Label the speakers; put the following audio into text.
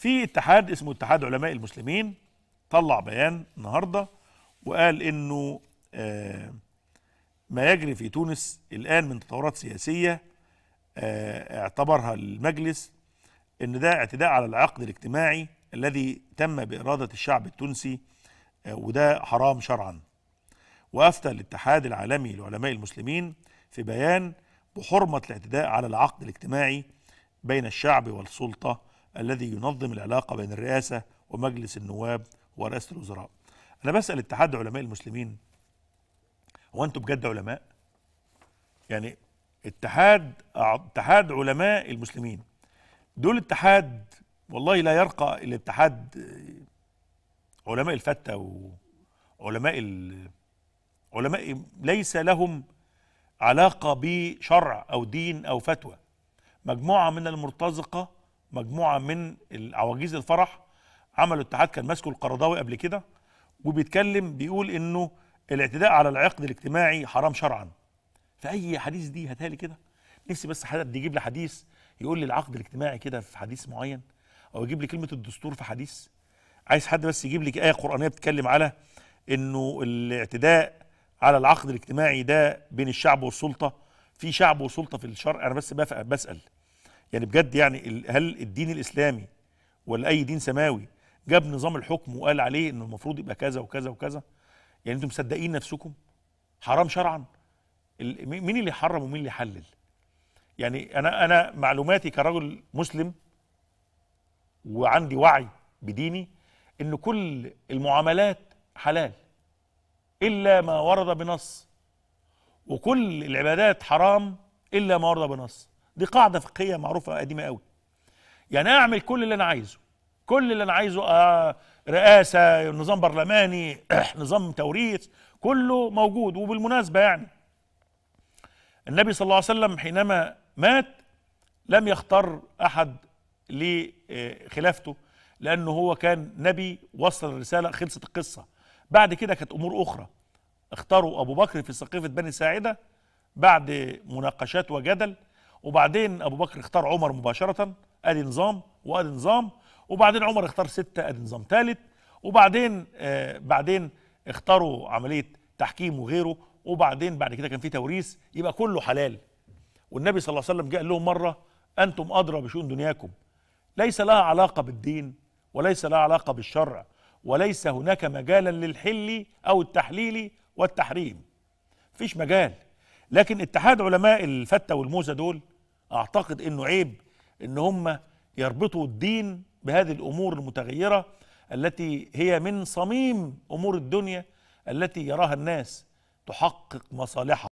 Speaker 1: في اتحاد اسمه اتحاد علماء المسلمين طلع بيان النهارده وقال انه آه، ما يجري في تونس الان من تطورات سياسيه آه، اعتبرها المجلس ان ده اعتداء على العقد الاجتماعي الذي تم باراده الشعب التونسي آه، وده حرام شرعا وافتى الاتحاد العالمي لعلماء المسلمين في بيان بحرمه الاعتداء على العقد الاجتماعي بين الشعب والسلطه الذي ينظم العلاقة بين الرئاسة ومجلس النواب ورئاسة الوزراء أنا بسأل اتحاد علماء المسلمين هو أنتم بجد علماء؟ يعني اتحاد اتحاد علماء المسلمين دول اتحاد والله لا يرقى الاتحاد علماء الفتة وعلماء علماء ليس لهم علاقة بشرع أو دين أو فتوى مجموعة من المرتزقة مجموعه من عواجيز الفرح عملوا اتحاد كان ماسكه القرضاوي قبل كده وبيتكلم بيقول انه الاعتداء على العقد الاجتماعي حرام شرعا في اي حديث دي هتالي كده نفسي بس حد يجيب لي حديث يقول لي العقد الاجتماعي كده في حديث معين او يجيب لي كلمه الدستور في حديث عايز حد بس يجيب لي ايه قرانيه بتتكلم على انه الاعتداء على العقد الاجتماعي ده بين الشعب والسلطه في شعب وسلطه في الشرق انا بس بسال يعني بجد يعني هل الدين الاسلامي ولا اي دين سماوي جاب نظام الحكم وقال عليه انه المفروض يبقى كذا وكذا وكذا يعني انتم مصدقين نفسكم حرام شرعا مين اللي حرم ومين اللي حلل يعني انا انا معلوماتي كرجل مسلم وعندي وعي بديني ان كل المعاملات حلال الا ما ورد بنص وكل العبادات حرام الا ما ورد بنص دي قاعده فقهيه معروفه قديمه قوي يعني اعمل كل اللي انا عايزه كل اللي انا عايزه آه رئاسه نظام برلماني نظام توريث كله موجود وبالمناسبه يعني النبي صلى الله عليه وسلم حينما مات لم يختار احد لخلافته آه، لانه هو كان نبي وصل الرساله خلصت القصه بعد كده كانت امور اخرى اختاروا ابو بكر في سقيفه بني ساعده بعد مناقشات وجدل وبعدين ابو بكر اختار عمر مباشره ادي نظام وادي نظام وبعدين عمر اختار ستة ادي نظام ثالث وبعدين آه بعدين اختاروا عمليه تحكيم وغيره وبعدين بعد كده كان في توريث يبقى كله حلال والنبي صلى الله عليه وسلم جاء لهم مره انتم ادرى بشؤون دنياكم ليس لها علاقه بالدين وليس لها علاقه بالشرع وليس هناك مجالا للحل او التحليل والتحريم مفيش مجال لكن اتحاد علماء الفتة والموزة دول اعتقد انه عيب ان هم يربطوا الدين بهذه الامور المتغيره التي هي من صميم امور الدنيا التي يراها الناس تحقق مصالحها